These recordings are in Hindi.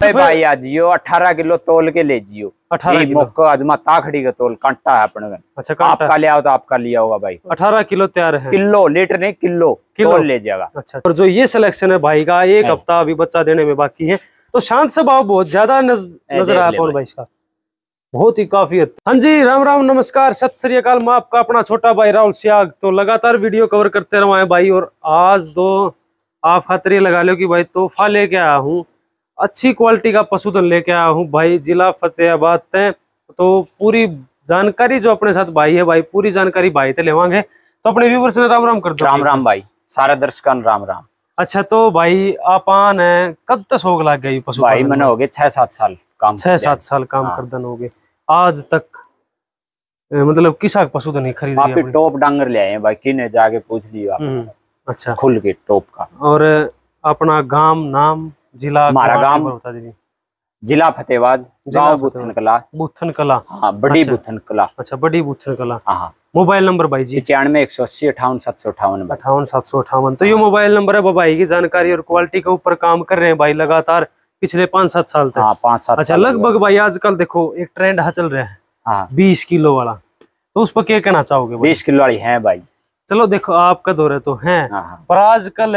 तो भाई आज यो अठारह किलो तोल के ले जियो अठारह मुख का तोल कांटा है अपने अच्छा आपका ले आओ तो आपका लिया होगा भाई अठारह किलो तैयार है किलो लीटर नहीं किलो किलो ले जाएगा अच्छा और जो ये सिलेक्शन है भाई का एक हफ्ता अभी बच्चा देने में बाकी है तो शांत स्वभाव बहुत ज्यादा नजर आया पवन भाई इसका बहुत ही काफी हाँ जी राम राम नमस्कार सत श्रीकाल मैं आपका अपना छोटा भाई राहुल सियाग तो लगातार वीडियो कवर करते रहो भाई और आज दो तो आप खतरे लगा लो कि भाई तोहफा लेके आया हूँ अच्छी क्वालिटी का पशुधन लेके आया हूँ भाई जिला फतेहाबाद से तो पूरी जानकारी जो अपने साथ भाई है भाई पूरी जानकारी भाई थे लेवांगे तो अपने व्यूवर्स ने राम राम कर दो राम राम भाई सारे दर्शकन राम राम अच्छा तो भाई आप है कब तक शोक लग गई पशु भाई मैंने हो गए छह सात साल काम छह सात साल काम हाँ। दन हो गए आज तक मतलब किसा पशु तो नहीं खरीद आप टॉप डांगर ले आए हैं भाई किने जाके पूछ लियो आप हम्म, अच्छा खुल के टॉप का और अपना गांव नाम जिला मारागाम जिला फतेहबाज गांव बुथन कला बुथन कला हाँ बड़ी अच्छा, बुथन कला अच्छा बड़ी बुथन कला हाँ, हाँ मोबाइल नंबर भाई जी पचानवे एक सौ अस्सी अठावन सात सौ अठावन अठावन सात सौ अठावन तो ये हाँ। मोबाइल नंबर है भाई की जानकारी और क्वालिटी के ऊपर काम कर रहे हैं भाई लगातार पिछले पांच सात साल तक हाँ, पांच सात अच्छा लगभग भाई आजकल देखो एक ट्रेंड हाँ चल रहा है बीस किलो वाला तो उस पर क्या कहना चाहोगे बीस किलो वाली है भाई चलो देखो आपका दौरे तो है पर आजकल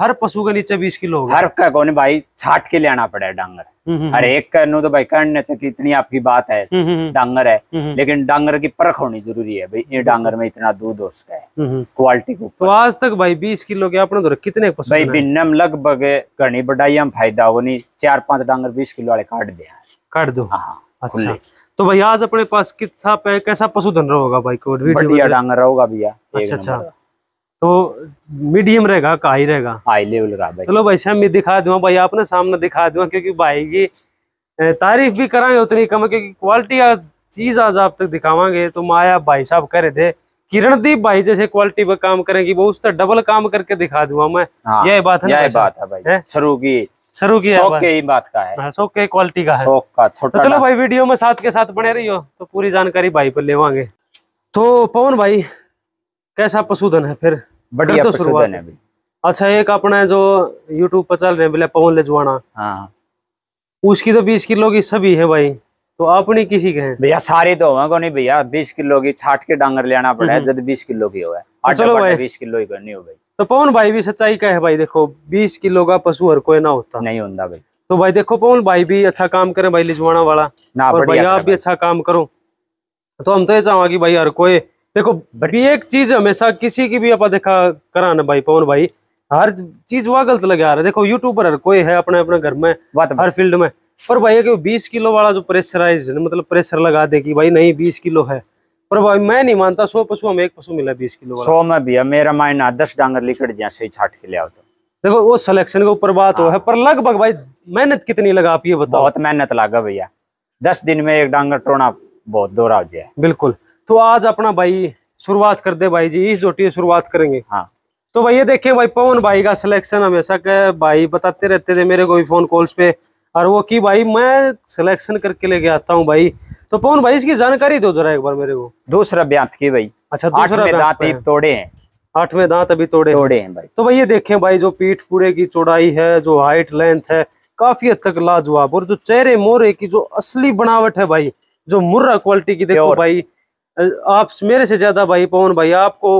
हर पशु के नीचे बीस किलो हर का कौन भाई छाट के ले आना पड़ा है डांगर हम्म, हम्म, हर हम्म। एक का तो भाई कहने से इतनी आपकी बात है डांगर है लेकिन डांगर की परख होनी जरूरी है भाई ये डांगर में इतना दूध हो उसका है क्वालिटी को तो आज तक भाई बीस किलो के आपने तो कितने पशु भाई बिन्नम लगभग घनी बढ़ाई हम फायदा हो नहीं चार पांच डांगर बीस किलो वाले काट दिया काट दो हाँ अच्छा तो भाई आज अपने पास कितना कैसा पशुधन रहोगा भाई को बढ़िया डांगर रहोगा भैया अच्छा अच्छा तो मीडियम रहेगा का ही रहेगा हाई लेवल रहा भाई चलो भाई साहब मैं दिखा दूँ भाई आपने सामने दिखा दूँ क्योंकि भाई की तारीफ भी कराएंगे उतनी कम क्योंकि क्वालिटी का चीज आज आप तक दिखावागे तो माया भाई साहब कह रहे थे किरणदीप भाई जैसे क्वालिटी पर काम करेंगी वो तरह डबल काम करके दिखा दूंगा मैं हाँ, यही बात है यही बात है भाई शुरू की शुरू की शौक के ही बात का है हाँ, शौक के क्वालिटी का है शौक का तो छोटा तो चलो भाई वीडियो में साथ के साथ बने रही हो तो पूरी जानकारी भाई पर लेवागे तो पवन भाई कैसा पशुधन है फिर बढ़िया तो शुरुआत है अच्छा एक अपना जो यूट्यूब पर चल रहे हैं पवन ले जुआना हाँ। उसकी तो बीस किलो की सभी है भाई तो आप नहीं किसी के भैया सारी तो होगा नहीं भैया बीस किलो की छाट के डांगर लेना पड़े हम्म। जब बीस किलो की हो तो चलो भाई बीस किलो की करनी हो भाई तो पवन भाई भी सच्चाई का है भाई देखो बीस किलो का पशु हर कोई ना होता नहीं होता भाई तो भाई देखो पवन भाई भी अच्छा काम करे भाई लिजवाना वाला ना और भाई आप भी अच्छा काम करो तो हम तो ये कि भाई हर कोई देखो भी एक चीज हमेशा किसी की भी आप देखा करा ना भाई पवन भाई हर चीज वह गलत लगे आ रहा देखो यूट्यूबर हर कोई है अपने अपने घर में हर फील्ड में पर भाई ये बीस किलो वाला जो प्रेशराइज मतलब प्रेशर लगा दे की भाई नहीं बीस किलो है पर भाई मैं नहीं मानता सौ पशु हमें एक पशु मिला बीस किलो सौ में भी मेरा मायना दस डांगर लिखड़ जाए सही छाट के लिया तो देखो वो सिलेक्शन के ऊपर बात हो हाँ। है पर लगभग भाई मेहनत कितनी लगा आप ये बताओ बहुत मेहनत लगा भैया दस दिन में एक डांगर टोना बहुत दौरा हो जाए बिल्कुल तो आज अपना भाई शुरुआत कर दे भाई जी इस जोटी से शुरुआत करेंगे हाँ तो भाई ये देखें भाई पवन भाई का सिलेक्शन हमेशा के भाई बताते रहते थे मेरे को भी फोन कॉल्स पे और वो की भाई मैं सिलेक्शन करके लेके आता हूँ भाई तो पवन भाई इसकी जानकारी दो जरा एक बार मेरे को दूसरा ब्यांत की भाई अच्छा दूसरा दांत तोड़े हैं आठवें दांत अभी तोड़े तोड़े हैं भाई तो भाई ये देखें भाई जो पीठ पूरे की चौड़ाई है जो हाइट लेंथ है काफी हद तक लाजवाब और जो चेहरे मोरे की जो असली बनावट है भाई जो मुर्रा क्वालिटी की देखो भाई आप मेरे से ज़्यादा भाई पवन भाई आपको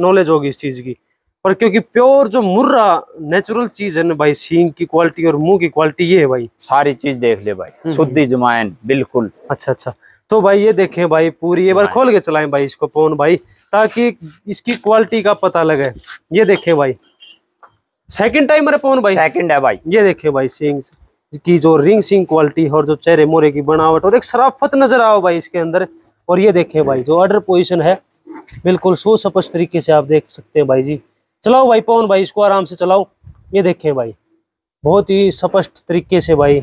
नॉलेज होगी इस चीज़ की पर क्योंकि प्योर जो मुर्रा नेचुरल चीज़ है ना भाई सींग की क्वालिटी और मुंह की क्वालिटी ये है भाई सारी चीज़ देख ले भाई हम्म, शुद्धि हम्म। जुमायन बिल्कुल अच्छा अच्छा तो भाई ये देखें भाई पूरी एक बार खोल के चलाएं भाई इसको पवन भाई ताकि इसकी क्वालिटी का पता लगे ये देखे भाई सेकंड टाइम है पवन भाई सेकंड है भाई ये देखे भाई सिंग की जो रिंग सिंग क्वालिटी और जो चेहरे मोरे की बनावट और एक शराफत नजर आओ भाई इसके अंदर और ये देखें भाई जो ऑर्डर पोजिशन है बिल्कुल सुस्पष्ट तरीके से आप देख सकते हैं भाई जी चलाओ भाई पवन भाई इसको आराम से चलाओ ये देखें भाई बहुत ही स्पष्ट तरीके से भाई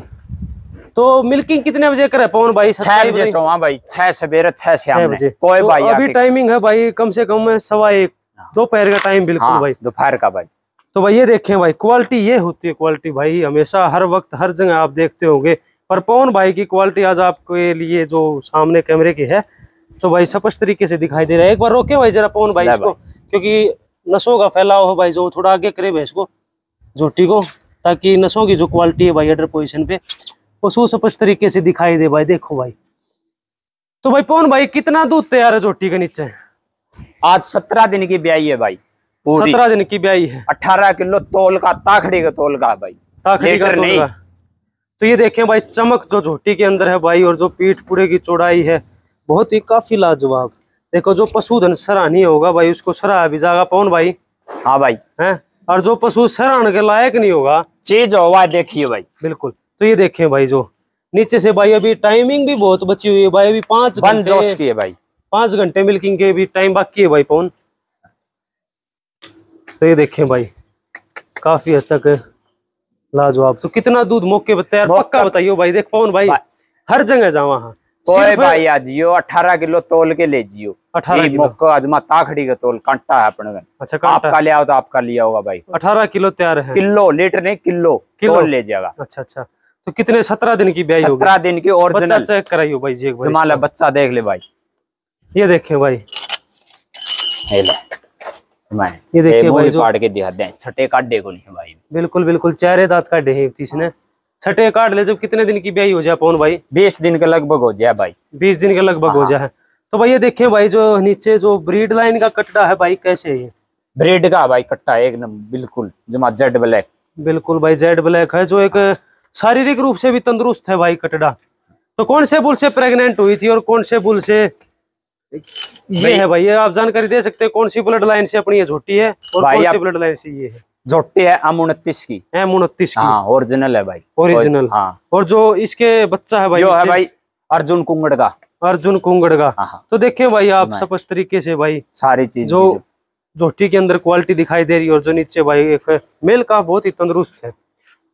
तो मिल्किंग कितने बजे करे पवन भाई छह बजे तो हाँ भाई छह सवेरे छह छह बजे कोई तो भाई अभी टाइमिंग है भाई कम से कम सवा एक हाँ। दोपहर का टाइम बिल्कुल हाँ, भाई दोपहर का भाई तो भाई ये देखें भाई क्वालिटी ये होती है क्वालिटी भाई हमेशा हर वक्त हर जगह आप देखते होंगे पर पवन भाई की क्वालिटी आज आपके लिए जो सामने कैमरे की है तो भाई स्पष्ट तरीके से दिखाई दे रहा है एक बार रोके भाई जरा पवन भाई इसको क्योंकि नसों का फैलाव है भाई जो थोड़ा आगे करे भाई इसको झोटी को ताकि नसों की जो क्वालिटी है भाई एडर पोजिशन पे वो सुस्पष्ट तरीके से दिखाई दे भाई देखो भाई तो भाई पवन भाई कितना दूध तैयार है झोटी के नीचे आज सत्रह दिन की ब्याई है भाई सत्रह दिन की ब्याई है अठारह किलो तोल का ताखड़ी का तोल का भाई ताखड़ी का नहीं तो ये देखें भाई चमक जो झोटी के अंदर है भाई और जो पीठ पुड़े की चौड़ाई है बहुत ही काफी लाजवाब देखो जो पशुधन सराहनी होगा भाई उसको सराहा भी जाएगा पवन भाई हाँ भाई है और जो पशु सराहन के लायक नहीं होगा चीज होगा देखिए भाई बिल्कुल तो ये देखें भाई जो नीचे से भाई अभी टाइमिंग भी बहुत बची हुई है भाई अभी पांच घंटे भाई पांच घंटे मिल्किंग के भी टाइम बाकी है भाई पवन तो ये देखें भाई काफी हद तक लाजवाब तो कितना दूध मौके पर तैयार पक्का बताइयो भाई देख पवन भाई हर जगह जावा वहाँ ओए भाई यो अठारह किलो तोल के ले जियो 18 ताखड़ी का तोल कांटा है अपने अच्छा कांटा आपका ले आओ तो आपका लिया होगा भाई अठारह किलो तैयार है किलो लीटर नहीं किलो किलो ले जाएगा अच्छा अच्छा तो कितने सत्रह दिन की ब्याई सत्रह दिन की और बच्चा चेक कराइयो भाई जी एक बार बच्चा देख ले भाई ये देखे भाई ये देखिए भाई जो काट के दिखा दें छठे काटे को नहीं भाई बिल्कुल बिल्कुल चेहरे दांत काटे हैं इसने छठे काट ले जब कितने दिन की ब्याई हो जाए पवन भाई बीस दिन के लगभग हो जाए भाई बीस दिन के लगभग हो हाँ। जाए तो भाई ये देखिए भाई जो नीचे जो ब्रीड लाइन का कट्टा है भाई कैसे है ब्रीड का भाई कट्टा एकदम बिल्कुल जमा जेड ब्लैक बिल्कुल भाई जेड ब्लैक है जो एक शारीरिक रूप से भी तंदुरुस्त है भाई कटड़ा तो कौन से बुल से प्रेग्नेंट हुई थी और कौन से बुल से ये है भाई आप जानकारी दे सकते हैं कौन सी ब्लड लाइन से अपनी ये झोटी है और कौन सी ब्लड लाइन से ये है झोटी है एम उनतीस की एम उनतीस हाँ ओरिजिनल है भाई ओरिजिनल हाँ और जो इसके बच्चा है भाई जो है भाई अर्जुन कुंगड़ का अर्जुन कुंगड़ का हाँ, हाँ। तो देखे भाई आप सपस तरीके से भाई सारी चीज जो झोटी के अंदर क्वालिटी दिखाई दे रही है और जो नीचे भाई एक मेल का बहुत ही तंदुरुस्त है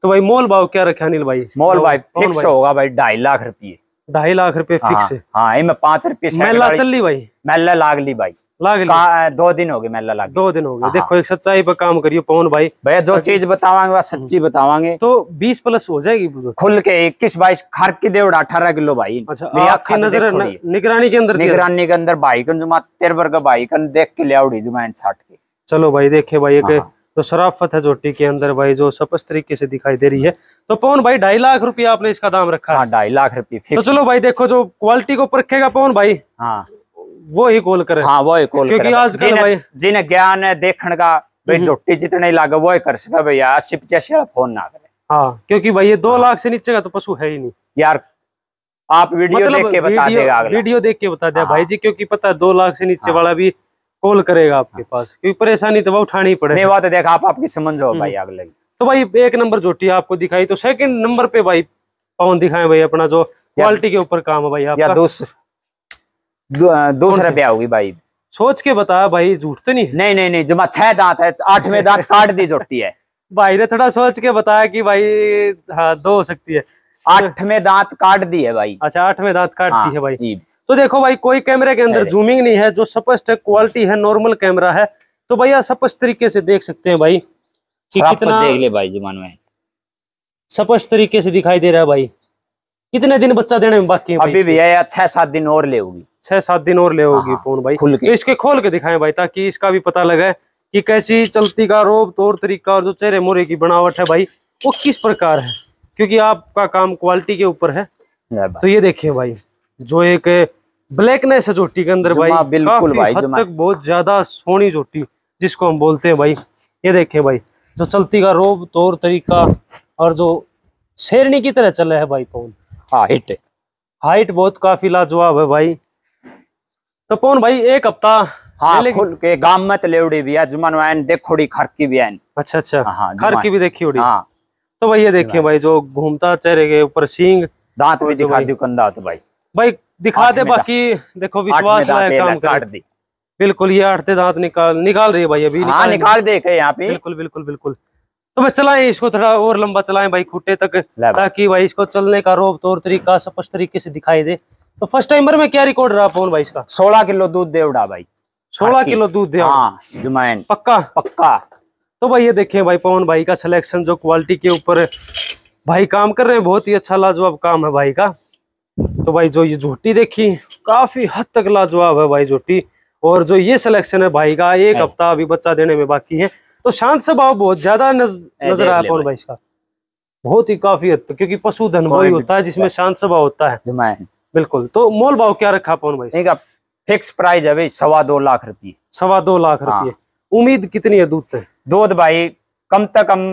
तो भाई मोल भाव क्या रखे अनिल भाई मोल भाई फिक्स होगा भाई ढाई लाख रुपये ढाई लाख रुपए फिक्स हाँ, है हाँ पांच रुपये मेला चल ली भाई मेला लाग ली भाई लाग ली दो दिन हो गए मेला लाग दो दिन हो गए हाँ, देखो हाँ। एक सच्चाई पर काम करियो पवन भाई भैया जो चीज बतावांगे वह सच्ची हम्म। बतावांगे तो बीस प्लस हो जाएगी खुल के इक्कीस बाईस खार की देवड़ अठारह किलो भाई अच्छा नजर निगरानी के अंदर निगरानी के अंदर भाई कंजुमा जुमा तेरह भाई कन देख के लिया जुमा छाट के चलो भाई देखे भाई एक तो शराफत है झोटी के अंदर भाई जो सपस तरीके से दिखाई दे रही है तो पवन भाई ढाई लाख रुपया आपने इसका दाम रखा हाँ, ढाई लाख रुपये तो चलो भाई देखो जो क्वालिटी को परखेगा पवन भाई हाँ वो ही कॉल करे हाँ वो ही कॉल क्योंकि आजकल भाई जिन्हें ज्ञान है देखने का भाई जोटी हम्म। जितने लागे वो ही कर सका भैया अस्सी पचासी वाला फोन ना करे हाँ क्योंकि भाई ये दो हाँ। लाख से नीचे का तो पशु है ही नहीं यार आप वीडियो मतलब देख के बता देगा वीडियो देख के बता दे हाँ। भाई जी क्योंकि पता है दो लाख से नीचे हाँ। वाला भी कॉल करेगा आपके हाँ। पास क्योंकि परेशानी तो वह उठानी पड़ेगी बात देख आप आपकी जाओ हम्म। भाई आग लगी तो भाई एक नंबर झोटी आपको दिखाई तो सेकंड नंबर पे भाई पवन दिखाए भाई अपना जो क्वालिटी के ऊपर काम है भाई आपका दूसरा ब्याह होगी भाई सोच के बता भाई झूठ तो नहीं नहीं नहीं जो छह दांत है आठवें दांत काट दी झोटी है भाई ने थोड़ा सोच के बताया कि भाई हाँ दो हो सकती है आठवें दांत काट दी है भाई अच्छा आठवें दांत काट दी हाँ, है भाई तो देखो भाई कोई कैमरे के अंदर जूमिंग नहीं है जो स्पष्ट क्वालिटी है नॉर्मल कैमरा है तो भैया स्पष्ट तरीके से देख सकते हैं भाई कि कितना देख ले भाई जीवन में स्पष्ट तरीके से दिखाई दे रहा है भाई कितने दिन बच्चा देने में बाकी अभी भैया छह सात दिन और ले होगी छह सात दिन और ले होगी फोन हाँ, भाई खुल के तो इसके खोल के दिखाएं भाई ताकि इसका भी पता लगे कि कैसी चलती का रोब तौर तरीका और जो चेहरे मोरे की बनावट है भाई वो किस प्रकार है क्योंकि आपका काम क्वालिटी के ऊपर है तो ये देखिए भाई जो एक ब्लैकनेस है चोटी के अंदर भाई बिल्कुल भाई तक बहुत ज्यादा सोनी चोटी जिसको हम बोलते हैं भाई ये देखें भाई जो चलती का रोब तौर तरीका और जो शेरनी की तरह चले है भाई पवन हाइट हाइट बहुत काफी लाजवाब है भाई तो पवन भाई एक हफ्ता हाँ खुल के गांव में लेवड़ी भी है जुमन वायन देखोड़ी खर की भी है अच्छा अच्छा हाँ, खर हाँ, की भी देखी उड़ी हाँ तो भाई ये देखिए भाई जो घूमता चेहरे के ऊपर सींग दांत भी दिखा दी कंधा तो भाई भाई दिखा दे बाकी देखो विश्वास लायक काम काट दी बिल्कुल ये आठते दांत निकाल निकाल रही है भाई अभी हाँ, निकाल देखे यहाँ पे बिल्कुल बिल्कुल बिल्कुल तो मैं चलाए इसको थोड़ा और लंबा चलाए भाई खुटे तक ताकि भाई इसको चलने का रोब तौर तरीका स्पष्ट तरीके से दिखाई दे तो फर्स्ट टाइमर में क्या रिकॉर्ड रहा फोन भाई इसका सोलह किलो दूध दे उड़ा भाई सोलह किलो दूध दे हाँ, जुमैन पक्का पक्का तो भाई ये देखे भाई पवन भाई का सिलेक्शन जो क्वालिटी के ऊपर भाई काम कर रहे हैं बहुत ही अच्छा लाजवाब काम है भाई का तो भाई जो ये झूठी देखी काफी हद तक लाजवाब है भाई झूठी और जो ये सिलेक्शन है भाई का एक हाँ। हफ्ता अभी बच्चा देने में बाकी है तो शांत स्वभाव बहुत ज्यादा नजर आया पवन भाई इसका बहुत ही काफी हद तक क्योंकि पशु वही होता है जिसमें शांत स्वभाव होता है बिल्कुल तो मोल भाव क्या रखा पवन भाई फिक्स प्राइस है भाई सवा दो लाख रुपये सवा दो लाख हाँ। रुपये उम्मीद कितनी है दूध दूध भाई कम तक कम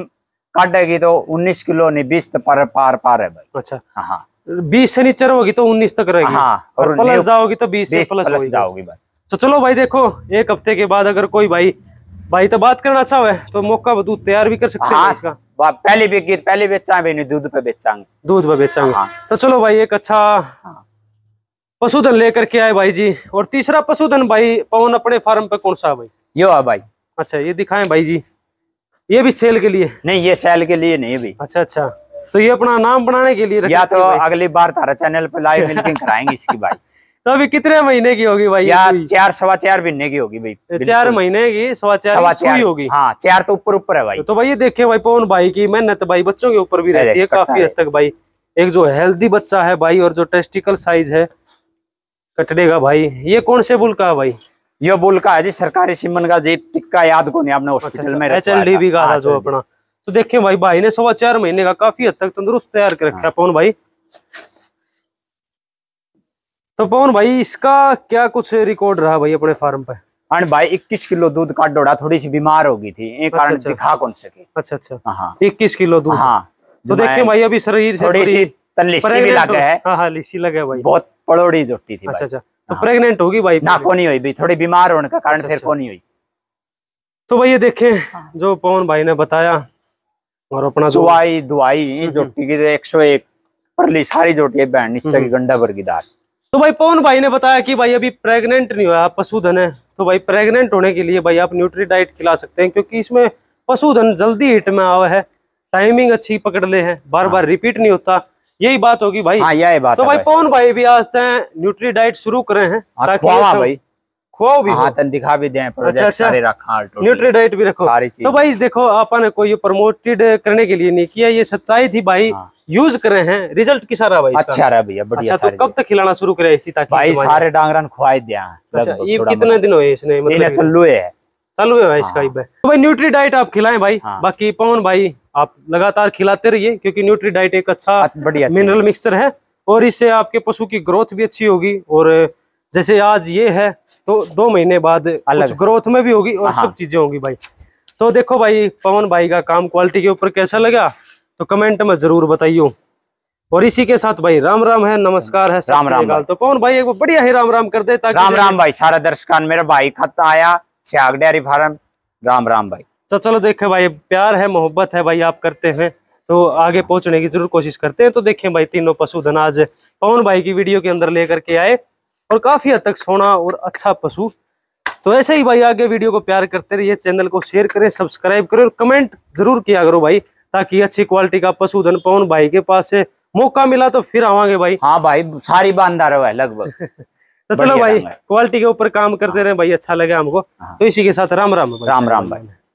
काटेगी तो 19 किलो नहीं बीस तो पर पार पार है भाई अच्छा हाँ, हाँ। बीस से नीचे रहोगी तो उन्नीस तक रहेगी हाँ, और, प्लस जाओगी तो बीस प्लस, प्लस जाओगी बस तो चलो भाई देखो एक हफ्ते के बाद अगर कोई भाई भाई तो बात करना अच्छा तो मौका दूध तैयार भी कर सकते हैं हाँ, इसका पहले भी गीत पहले बेचा दूध पे बेचांगे दूध पे बेचांगे हाँ। तो चलो भाई एक अच्छा हाँ। पशुधन लेकर के आए भाई जी और तीसरा पशुधन भाई पवन अपने फार्म पे कौन सा है भाई यो भाई अच्छा ये दिखाए भाई जी ये भी सेल के लिए नहीं ये सेल के लिए नहीं भाई अच्छा अच्छा तो ये अपना नाम बनाने के लिए या तो अगली बार तारा चैनल पे लाइव मिल्किंग कराएंगे इसकी भाई तो अभी कितने महीने की होगी भाई या चार सवा चार महीने की होगी भाई चार महीने की सवा चार सवा चार होगी हाँ चार तो ऊपर ऊपर है भाई तो भाई ये देखिए भाई पवन भाई की मेहनत भाई बच्चों के ऊपर भी रहती है काफी हद तक भाई एक जो हेल्दी बच्चा है भाई और जो टेस्टिकल साइज है कटने का भाई ये कौन से बुल का है भाई ये बुल का है जी सरकारी सिमन का जी टिक्का याद को नहीं आपने हॉस्पिटल अच्छा, अच्छा, में एच एल डी का हाँ, जो अपना तो देखें भाई भाई ने सवा चार महीने का काफी हद तक तंदुरुस्त तैयार कर रखा हाँ। पवन भाई तो पवन भाई इसका क्या कुछ रिकॉर्ड रहा भाई अपने फार्म पे एंड भाई 21 किलो दूध का डोड़ा थोड़ी सी बीमार हो गई थी एक अच्छा, कारण अच्छा, दिखा कौन सके अच्छा अच्छा हाँ। इक्कीस किलो दूध हाँ तो देखिए भाई अभी शरीर से थोड़ी सी लिस्सी भी लगा है हाँ हाँ लिस्सी लगा है भाई बहुत पड़ोड़ी जोटी थी अच्छा अच्छा तो प्रेग्नेंट हाँ। होगी भाई ना कोनी हुई भी थोड़ी बीमार होने का कारण अच्छा, फिर अच्छा। कोनी हुई तो भाई ये देखे जो पवन भाई ने बताया और अपना चुवाई दुआई हम्म, हम्म। जोटी की तो एक सौ एक परली सारी जोटी है बैंड नीचे की हम्म। गंडा भर की दाल तो भाई पवन भाई ने बताया कि भाई अभी प्रेग्नेंट नहीं हुआ पशुधन है तो भाई प्रेग्नेंट होने के लिए भाई आप न्यूट्री डाइट खिला सकते हैं क्योंकि इसमें पशुधन जल्दी हिट में आवा है टाइमिंग अच्छी पकड़ ले है बार बार रिपीट हाँ। नहीं होता यही बात होगी भाई हाँ यही बात तो भाई पवन भाई भी आज न्यूट्री डाइट शुरू करे हैं हाँ, ताकि भाई खोआ भी हाँ तन दिखा भी दें अच्छा, अच्छा, सारे रखा हाँ, भी रखो सारी चीज तो भाई देखो अपन प्रमोटेड करने के लिए नहीं किया ये सच्चाई थी भाई यूज हाँ। करे हैं रिजल्ट किसा रहा भाई अच्छा रहा भैया अच्छा तो कब तक खिलाना शुरू करे इसी ताकि भाई सारे डांगरन खुआई दिया अच्छा, ये कितने दिन हुए इसने मतलब चलु है है इसका हाँ। तो भाई न्यूट्री डाइट आप खिलाएं भाई बाकी पवन भाई आप लगातार खिलाते रहिए क्योंकि न्यूट्री डाइट एक अच्छा बढ़िया मिनरल मिक्सचर है और इससे आपके पशु की ग्रोथ भी अच्छी होगी और जैसे आज ये है तो दो महीने बाद अलग ग्रोथ में भी होगी और हाँ, सब हाँ। चीजें होंगी भाई तो देखो भाई पवन भाई का काम क्वालिटी के ऊपर कैसा लगा तो कमेंट में जरूर बताइयो और इसी के साथ भाई राम राम है नमस्कार है राम राम तो पवन भाई एक बढ़िया ही राम राम कर दे ताकि राम राम भाई सारा दर्शकान मेरा भाई खत आया श्याग डेयरी फार्म राम राम भाई तो चलो देखे भाई प्यार है मोहब्बत है भाई आप करते हैं तो आगे पहुंचने की जरूर कोशिश करते हैं तो देखें भाई तीनों पशुधन आज पवन भाई की वीडियो के अंदर लेकर के आए और काफ़ी हद तक सोना और अच्छा पशु तो ऐसे ही भाई आगे वीडियो को प्यार करते रहिए चैनल को शेयर करें सब्सक्राइब करें और कमेंट जरूर किया करो भाई ताकि अच्छी क्वालिटी का पशुधन पवन भाई के पास से मौका मिला तो फिर आवागे भाई हाँ भाई सारी बांधा रहा है लगभग तो चलो भाई क्वालिटी के ऊपर काम करते हाँ। रहे भाई अच्छा लगे हमको हाँ। तो इसी के साथ राम राम राम राम भाई